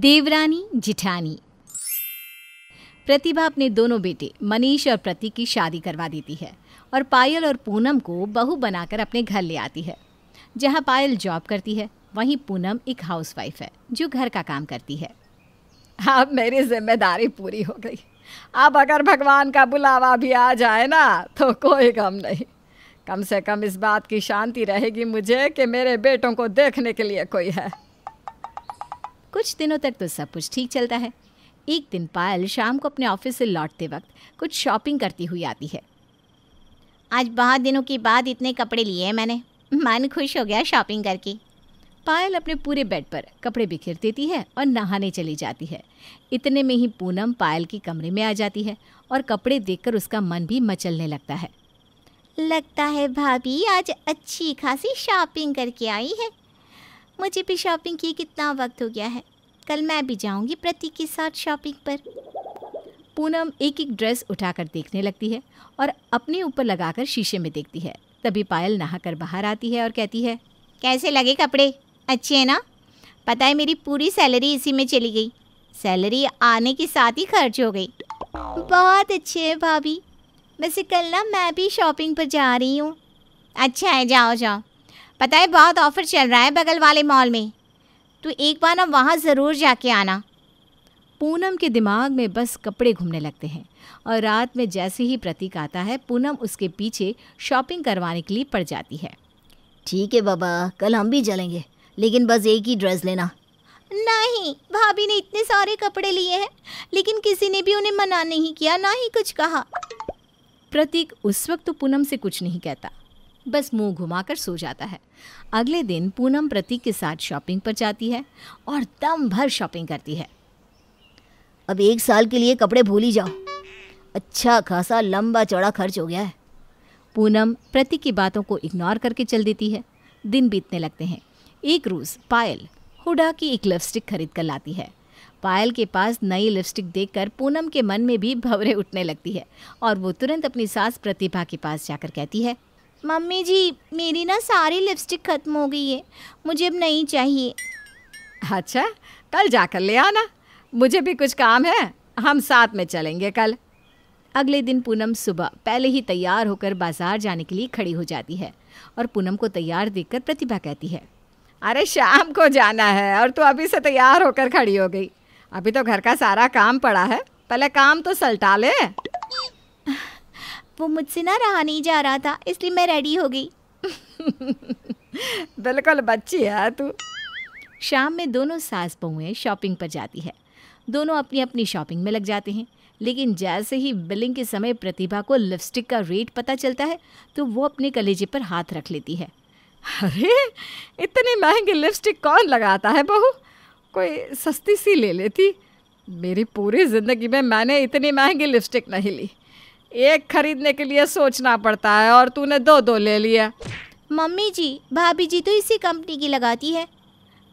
देवरानी जिठानी प्रतिभा अपने दोनों बेटे मनीष और प्रतीक की शादी करवा देती है और पायल और पूनम को बहू बनाकर अपने घर ले आती है जहाँ पायल जॉब करती है वहीं पूनम एक हाउसवाइफ है जो घर का काम करती है अब मेरी जिम्मेदारी पूरी हो गई अब अगर भगवान का बुलावा भी आ जाए ना तो कोई गम नहीं कम से कम इस बात की शांति रहेगी मुझे कि मेरे बेटों को देखने के लिए कोई है कुछ दिनों तक तो सब कुछ ठीक चलता है एक दिन पायल शाम को अपने ऑफिस से लौटते वक्त कुछ शॉपिंग करती हुई आती है आज बहुत दिनों के बाद इतने कपड़े लिए हैं मैंने मन खुश हो गया शॉपिंग करके पायल अपने पूरे बेड पर कपड़े बिखेर देती है और नहाने चली जाती है इतने में ही पूनम पायल के कमरे में आ जाती है और कपड़े देखकर उसका मन भी मचलने लगता है लगता है भाभी आज अच्छी खासी शॉपिंग करके आई है मुझे भी शॉपिंग की कितना वक्त हो गया है कल मैं भी जाऊंगी प्रतीक के साथ शॉपिंग पर पूनम एक एक ड्रेस उठाकर देखने लगती है और अपने ऊपर लगाकर शीशे में देखती है तभी पायल नहाकर बाहर आती है और कहती है कैसे लगे कपड़े अच्छे हैं ना पता है मेरी पूरी सैलरी इसी में चली गई सैलरी आने के साथ ही खर्च हो गई बहुत अच्छे हैं भाभी वैसे कल ना मैं भी शॉपिंग पर जा रही हूँ अच्छा है जाओ जाओ पता है बहुत ऑफ़र चल रहा है बगल वाले मॉल में तो एक बार ना वहाँ ज़रूर जाके आना पूनम के दिमाग में बस कपड़े घूमने लगते हैं और रात में जैसे ही प्रतीक आता है पूनम उसके पीछे शॉपिंग करवाने के लिए पड़ जाती है ठीक है बाबा कल हम भी चलेंगे लेकिन बस एक ही ड्रेस लेना नहीं भाभी ने इतने सारे कपड़े लिए हैं लेकिन किसी ने भी उन्हें मना नहीं किया ना ही कुछ कहा प्रतीक उस वक्त तो पूनम से कुछ नहीं कहता बस मुंह घुमाकर सो जाता है अगले दिन पूनम प्रतीक के साथ शॉपिंग पर जाती है और दम भर शॉपिंग करती है अब एक साल के लिए कपड़े भूल ही जाओ अच्छा खासा लंबा चौड़ा खर्च हो गया है पूनम प्रतीक की बातों को इग्नोर करके चल देती है दिन बीतने लगते हैं एक रोज़ पायल हुडा की एक लिपस्टिक खरीद कर लाती है पायल के पास नई लिपस्टिक देखकर पूनम के मन में भी भवरे उठने लगती है और वो तुरंत अपनी सास प्रतिभा के पास जाकर कहती है मम्मी जी मेरी ना सारी लिपस्टिक ख़त्म हो गई है मुझे अब नहीं चाहिए अच्छा कल जाकर ले आना मुझे भी कुछ काम है हम साथ में चलेंगे कल अगले दिन पूनम सुबह पहले ही तैयार होकर बाजार जाने के लिए खड़ी हो जाती है और पूनम को तैयार देखकर प्रतिभा कहती है अरे शाम को जाना है और तू अभी से तैयार होकर खड़ी हो गई अभी तो घर का सारा काम पड़ा है पहले काम तो सलटा ले वो मुझसे ना रहा नहीं जा रहा था इसलिए मैं रेडी हो गई बिल्कुल बच्ची है तू शाम में दोनों सास बहुएँ शॉपिंग पर जाती है दोनों अपनी अपनी शॉपिंग में लग जाते हैं लेकिन जैसे ही बिलिंग के समय प्रतिभा को लिपस्टिक का रेट पता चलता है तो वो अपने कलेजे पर हाथ रख लेती है अरे इतनी महंगी लिपस्टिक कौन लगाता है बहू कोई सस्ती सी ले लेती मेरी पूरी ज़िंदगी में मैंने इतनी महंगी लिपस्टिक नहीं ली एक खरीदने के लिए सोचना पड़ता है और तूने दो दो ले लिया मम्मी जी भाभी जी तो इसी कंपनी की लगाती है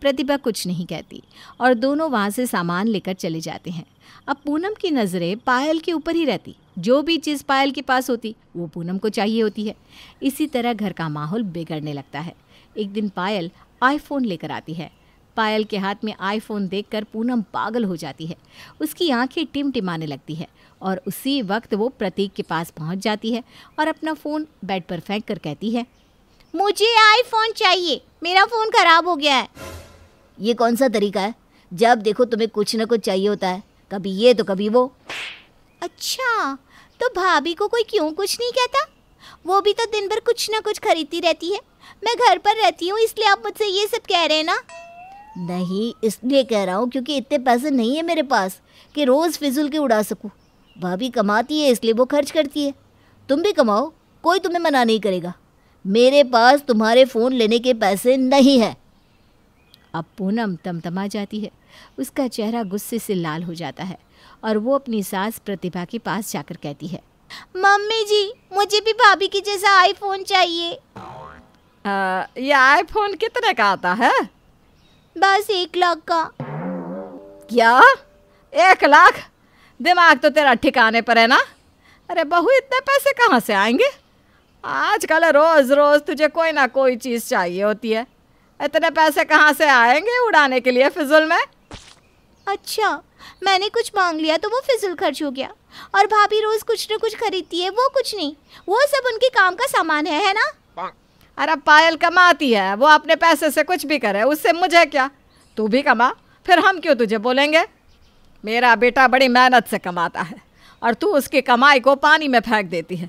प्रतिभा कुछ नहीं कहती और दोनों वहाँ से सामान लेकर चले जाते हैं अब पूनम की नज़रें पायल के ऊपर ही रहती जो भी चीज़ पायल के पास होती वो पूनम को चाहिए होती है इसी तरह घर का माहौल बिगड़ने लगता है एक दिन पायल आईफोन लेकर आती है पायल के हाथ में आईफोन देखकर पूनम पागल हो जाती है उसकी आंखें टिमटिमाने लगती है और उसी वक्त वो प्रतीक के पास पहुंच जाती है और अपना फ़ोन बेड पर फेंक कर कहती है मुझे आईफोन चाहिए मेरा फ़ोन ख़राब हो गया है ये कौन सा तरीका है जब देखो तुम्हें कुछ ना कुछ चाहिए होता है कभी ये तो कभी वो अच्छा तो भाभी को कोई क्यों कुछ नहीं कहता वो भी तो दिन भर कुछ ना कुछ खरीदती रहती है मैं घर पर रहती हूँ इसलिए आप मुझसे ये सब कह रहे हैं ना नहीं इसलिए कह रहा हूँ क्योंकि इतने पैसे नहीं है मेरे पास कि रोज़ फिजुल के उड़ा सकूँ भाभी कमाती है इसलिए वो खर्च करती है तुम भी कमाओ कोई तुम्हें मना नहीं करेगा मेरे पास तुम्हारे फ़ोन लेने के पैसे नहीं हैं अब पूनम तमतमा जाती है उसका चेहरा गुस्से से लाल हो जाता है और वो अपनी सास प्रतिभा के पास जाकर कहती है मम्मी जी मुझे भी भाभी की जैसा आईफोन चाहिए आ, ये आईफोन कितने का आता है बस एक लाख का क्या एक लाख दिमाग तो तेरा ठिकाने पर है ना अरे बहू इतने पैसे कहाँ से आएंगे आजकल रोज़ रोज़ तुझे कोई ना कोई चीज़ चाहिए होती है इतने पैसे कहाँ से आएंगे उड़ाने के लिए फिजुल में अच्छा मैंने कुछ मांग लिया तो वो फिजुल खर्च हो गया और भाभी रोज़ कुछ न कुछ खरीदती है वो कुछ नहीं वो सब उनके काम का सामान है है ना अरे पायल कमाती है वो अपने पैसे से कुछ भी करे उससे मुझे क्या तू भी कमा फिर हम क्यों तुझे बोलेंगे मेरा बेटा बड़ी मेहनत से कमाता है और तू उसकी कमाई को पानी में फेंक देती है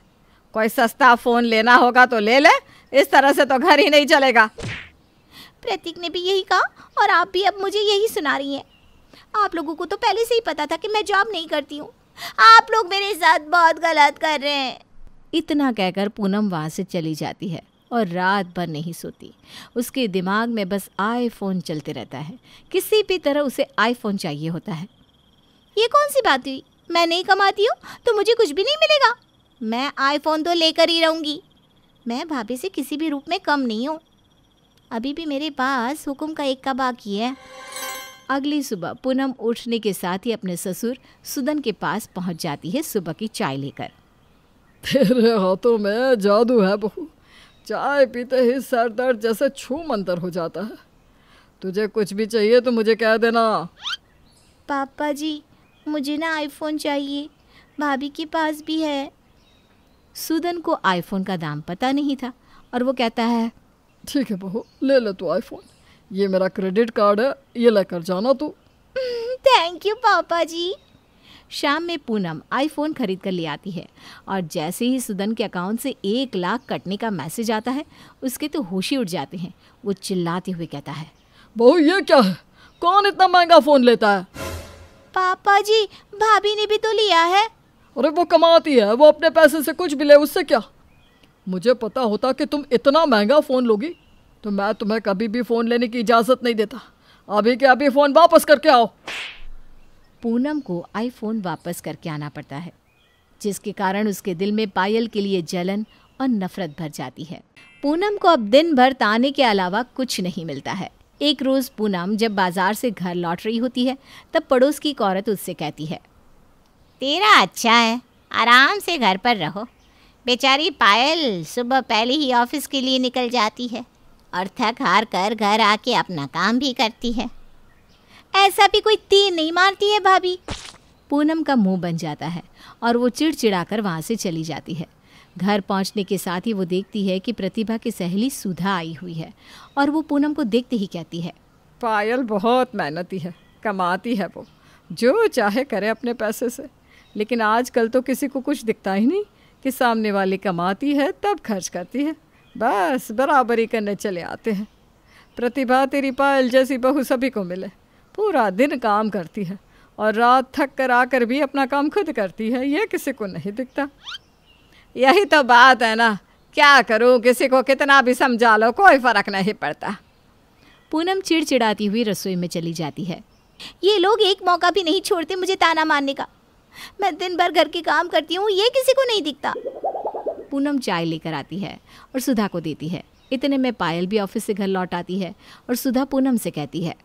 कोई सस्ता फ़ोन लेना होगा तो ले ले इस तरह से तो घर ही नहीं चलेगा प्रतीक ने भी यही कहा और आप भी अब मुझे यही सुना रही हैं आप लोगों को तो पहले से ही पता था कि मैं जॉब नहीं करती हूँ आप लोग मेरे साथ बहुत गलत कर रहे हैं इतना कहकर पूनम वहाँ से चली जाती है और रात भर नहीं सोती उसके दिमाग में बस आईफोन चलते रहता है किसी भी तरह उसे आईफोन चाहिए होता है ये कौन सी बात हुई मैं नहीं कमाती हूँ तो मुझे कुछ भी नहीं मिलेगा मैं आईफोन तो लेकर ही रहूँगी मैं भाभी से किसी भी रूप में कम नहीं हूँ अभी भी मेरे पास हुक्म का एक का बाकी है अगली सुबह पूनम उठने के साथ ही अपने ससुर सुदन के पास पहुंच जाती है सुबह की चाय लेकर तेरे हाथों में जादू है बहू चाय पीते ही सर दर्द जैसे छू मंतर हो जाता है तुझे कुछ भी चाहिए तो मुझे कह देना पापा जी मुझे ना आईफोन चाहिए भाभी के पास भी है सुदन को आईफोन का दाम पता नहीं था और वो कहता है ठीक है बहू ले ले तू आईफोन ये मेरा क्रेडिट कार्ड है ये लेकर जाना तू थैंक हम्म, यू पापा जी शाम में पूनम आईफोन खरीद कर ले आती है और जैसे ही सुदन के अकाउंट से एक लाख कटने का मैसेज आता है उसके तो होशी उठ जाते हैं वो चिल्लाते हुए कहता है बहू ये क्या है कौन इतना महंगा फ़ोन लेता है पापा जी भाभी ने भी तो लिया है अरे वो कमाती है वो अपने पैसे से कुछ भी ले उससे क्या मुझे पता होता कि तुम इतना महंगा फ़ोन लोगी तो मैं तुम्हें कभी भी फ़ोन लेने की इजाज़त नहीं देता अभी के अभी फ़ोन वापस करके आओ पूनम को आईफोन वापस करके आना पड़ता है जिसके कारण उसके दिल में पायल के लिए जलन और नफरत भर जाती है पूनम को अब दिन भर ताने के अलावा कुछ नहीं मिलता है एक रोज़ पूनम जब बाजार से घर लौट रही होती है तब पड़ोस की एक औरत उससे कहती है तेरा अच्छा है आराम से घर पर रहो बेचारी पायल सुबह पहले ही ऑफिस के लिए निकल जाती है और थक हार कर घर आके अपना काम भी करती है ऐसा भी कोई तीर नहीं मारती है भाभी पूनम का मुंह बन जाता है और वो चिड़चिड़ा कर वहाँ से चली जाती है घर पहुंचने के साथ ही वो देखती है कि प्रतिभा की सहेली सुधा आई हुई है और वो पूनम को देखते ही कहती है पायल बहुत मेहनती है कमाती है वो जो चाहे करे अपने पैसे से लेकिन आजकल तो किसी को कुछ दिखता ही नहीं कि सामने वाली कमाती है तब खर्च करती है बस बराबरी करने चले आते हैं प्रतिभा तेरी पायल जैसी बहू सभी को मिले पूरा दिन काम करती है और रात थक कर आकर भी अपना काम खुद करती है यह किसी को नहीं दिखता यही तो बात है ना क्या करूं किसी को कितना भी समझा लो कोई फ़र्क नहीं पड़ता पूनम चिड़चिड़ाती हुई रसोई में चली जाती है ये लोग एक मौका भी नहीं छोड़ते मुझे ताना मारने का मैं दिन भर घर के काम करती हूँ ये किसी को नहीं दिखता पूनम चाय लेकर आती है और सुधा को देती है इतने में पायल भी ऑफिस से घर लौट आती है और सुधा पूनम से कहती है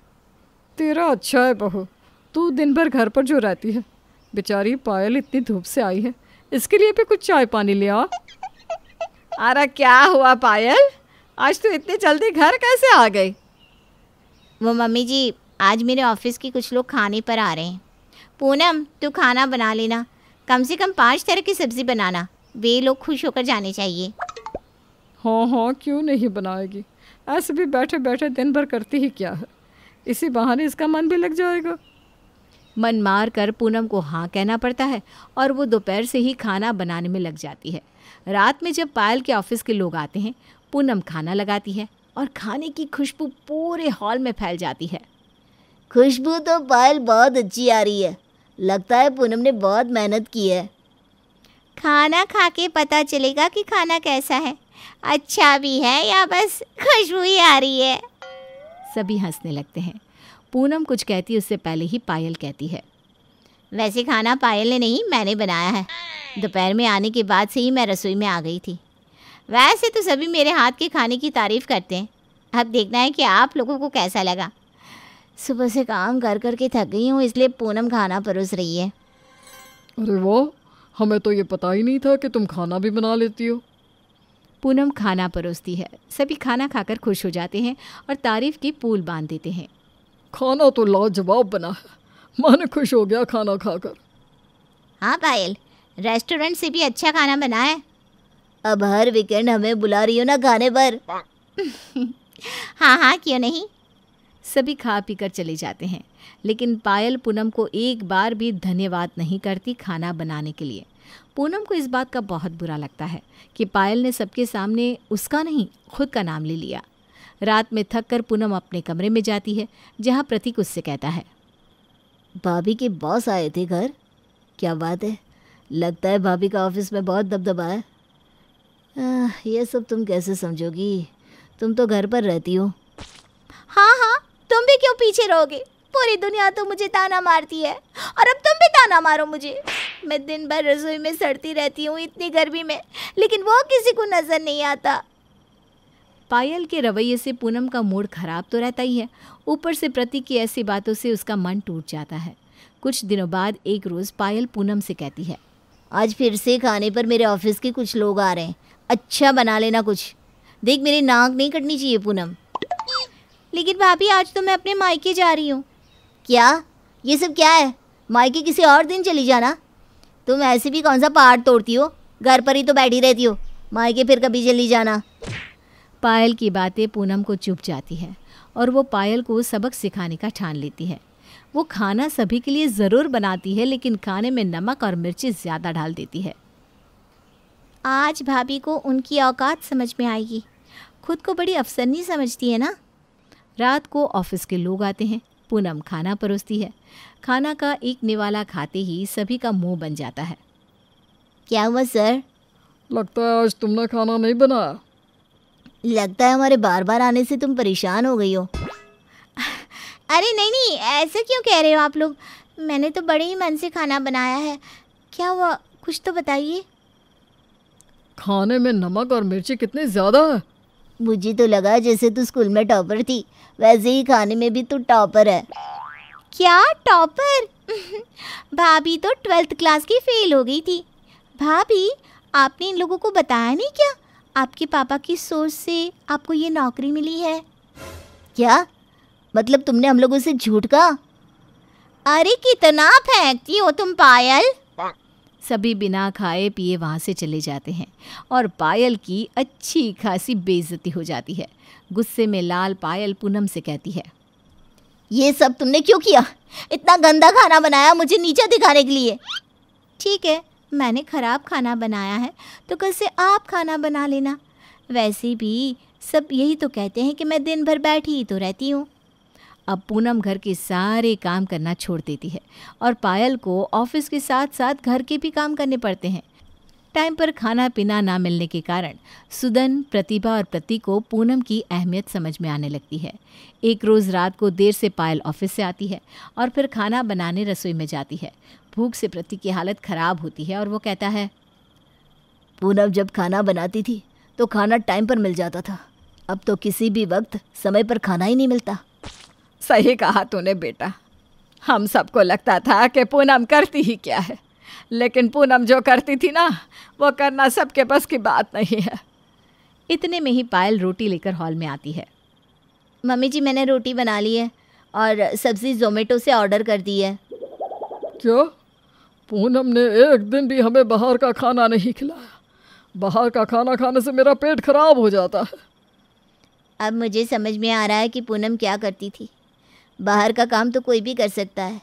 तेरा अच्छा है बहू तू दिन भर घर पर जो रहती है बेचारी पायल इतनी धूप से आई है इसके लिए भी कुछ चाय पानी ले आओ अरे क्या हुआ पायल आज तो इतनी जल्दी घर कैसे आ गई वो मम्मी जी आज मेरे ऑफिस के कुछ लोग खाने पर आ रहे हैं पूनम तू खाना बना लेना कम से कम पांच तरह की सब्ज़ी बनाना वे लोग खुश होकर जाने चाहिए हाँ हाँ क्यों नहीं बनाएगी ऐसे भी बैठे बैठे दिन भर करती ही क्या है इसी बहाने इसका मन भी लग जाएगा मन मार कर पूनम को हाँ कहना पड़ता है और वो दोपहर से ही खाना बनाने में लग जाती है रात में जब पायल के ऑफिस के लोग आते हैं पूनम खाना लगाती है और खाने की खुशबू पूरे हॉल में फैल जाती है खुशबू तो पायल बहुत अच्छी आ रही है लगता है पूनम ने बहुत मेहनत की है खाना खा के पता चलेगा कि खाना कैसा है अच्छा भी है या बस खुशबू ही आ रही है सभी हंसने लगते हैं पूनम कुछ कहती उससे पहले ही पायल कहती है वैसे खाना पायल ने नहीं मैंने बनाया है दोपहर में आने के बाद से ही मैं रसोई में आ गई थी वैसे तो सभी मेरे हाथ के खाने की तारीफ़ करते हैं अब देखना है कि आप लोगों को कैसा लगा सुबह से काम कर कर के थक गई हूँ इसलिए पूनम खाना परोस रही है अरे वाह हमें तो ये पता ही नहीं था कि तुम खाना भी बना लेती हो पूनम खाना परोसती है सभी खाना खाकर खुश हो जाते हैं और तारीफ़ की पूल बांध देते हैं खाना तो लाजवाब बना है मन खुश हो गया खाना खाकर हाँ पायल रेस्टोरेंट से भी अच्छा खाना बना है अब हर वीकेंड हमें बुला रही हो ना खाने पर हाँ हाँ क्यों नहीं सभी खा पी कर चले जाते हैं लेकिन पायल पूनम को एक बार भी धन्यवाद नहीं करती खाना बनाने के लिए पूनम को इस बात का बहुत बुरा लगता है कि पायल ने सबके सामने उसका नहीं खुद का नाम ले लिया रात में थक कर पूनम अपने कमरे में जाती है जहाँ प्रतीक उससे कहता है भाभी के बॉस आए थे घर क्या बात है लगता है भाभी का ऑफिस में बहुत दबदबा है आ, ये सब तुम कैसे समझोगी तुम तो घर पर रहती हो हाँ हाँ तुम भी क्यों पीछे रहोगे पूरी दुनिया तो मुझे ताना मारती है और अब तुम भी ताना मारो मुझे मैं दिन भर रसोई में सड़ती रहती हूँ इतनी गर्मी में लेकिन वो किसी को नज़र नहीं आता पायल के रवैये से पूनम का मूड खराब तो रहता ही है ऊपर से प्रतीक की ऐसी बातों से उसका मन टूट जाता है कुछ दिनों बाद एक रोज़ पायल पूनम से कहती है आज फिर से खाने पर मेरे ऑफिस के कुछ लोग आ रहे हैं अच्छा बना लेना कुछ देख मेरी नाक नहीं कटनी चाहिए पूनम लेकिन भाभी आज तो मैं अपने मायके जा रही हूँ क्या ये सब क्या है मायके किसी और दिन चली जाना तुम ऐसे भी कौन सा पहाड़ तोड़ती हो घर पर ही तो बैठी रहती हो मायके फिर कभी चली जाना पायल की बातें पूनम को चुप जाती है और वो पायल को सबक सिखाने का ठान लेती है वो खाना सभी के लिए ज़रूर बनाती है लेकिन खाने में नमक और मिर्ची ज़्यादा डाल देती है आज भाभी को उनकी औकात समझ में आएगी खुद को बड़ी अफसरनी समझती है ना रात को ऑफिस के लोग आते हैं पूनम खाना परोसती है खाना का एक निवाला खाते ही सभी का मुंह बन जाता है क्या हुआ सर लगता है आज तुमने खाना नहीं बनाया लगता है हमारे बार बार आने से तुम परेशान हो गई हो अरे नहीं नहीं ऐसा क्यों कह रहे हो आप लोग मैंने तो बड़े ही मन से खाना बनाया है क्या हुआ कुछ तो बताइए खाने में नमक और मिर्ची कितनी ज़्यादा है मुझे तो लगा जैसे तू स्कूल में टॉपर थी वैसे ही खाने में भी तू टॉपर है क्या टॉपर भाभी तो ट्वेल्थ क्लास की फेल हो गई थी भाभी आपने इन लोगों को बताया नहीं क्या आपके पापा की सोच से आपको ये नौकरी मिली है क्या मतलब तुमने हम लोगों से झूठ कहा अरे कितना फेंकती हो तुम पायल सभी बिना खाए पिए वहाँ से चले जाते हैं और पायल की अच्छी खासी बेइज्जती हो जाती है गुस्से में लाल पायल पूनम से कहती है ये सब तुमने क्यों किया इतना गंदा खाना बनाया मुझे नीचा दिखाने के लिए ठीक है मैंने ख़राब खाना बनाया है तो कल से आप खाना बना लेना वैसे भी सब यही तो कहते हैं कि मैं दिन भर बैठी ही तो रहती हूँ अब पूनम घर के सारे काम करना छोड़ देती है और पायल को ऑफिस के साथ साथ घर के भी काम करने पड़ते हैं टाइम पर खाना पीना ना मिलने के कारण सुदन प्रतिभा और प्रति को पूनम की अहमियत समझ में आने लगती है एक रोज़ रात को देर से पायल ऑफिस से आती है और फिर खाना बनाने रसोई में जाती है भूख से प्रतीक की हालत खराब होती है और वो कहता है पूनम जब खाना बनाती थी तो खाना टाइम पर मिल जाता था अब तो किसी भी वक्त समय पर खाना ही नहीं मिलता सही कहा तूने बेटा हम सबको लगता था कि पूनम करती ही क्या है लेकिन पूनम जो करती थी ना वो करना सबके बस की बात नहीं है इतने में ही पायल रोटी लेकर हॉल में आती है मम्मी जी मैंने रोटी बना ली है और सब्ज़ी जोमेटो से ऑर्डर कर दी है क्यों पूनम ने एक दिन भी हमें बाहर का खाना नहीं खिलाया बाहर का खाना खाने से मेरा पेट खराब हो जाता है अब मुझे समझ में आ रहा है कि पूनम क्या करती थी बाहर का काम तो कोई भी कर सकता है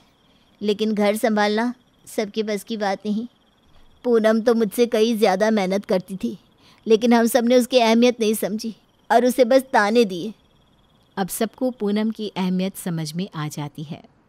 लेकिन घर संभालना सबके बस की बात नहीं पूनम तो मुझसे कई ज़्यादा मेहनत करती थी लेकिन हम सब ने उसकी अहमियत नहीं समझी और उसे बस ताने दिए अब सबको पूनम की अहमियत समझ में आ जाती है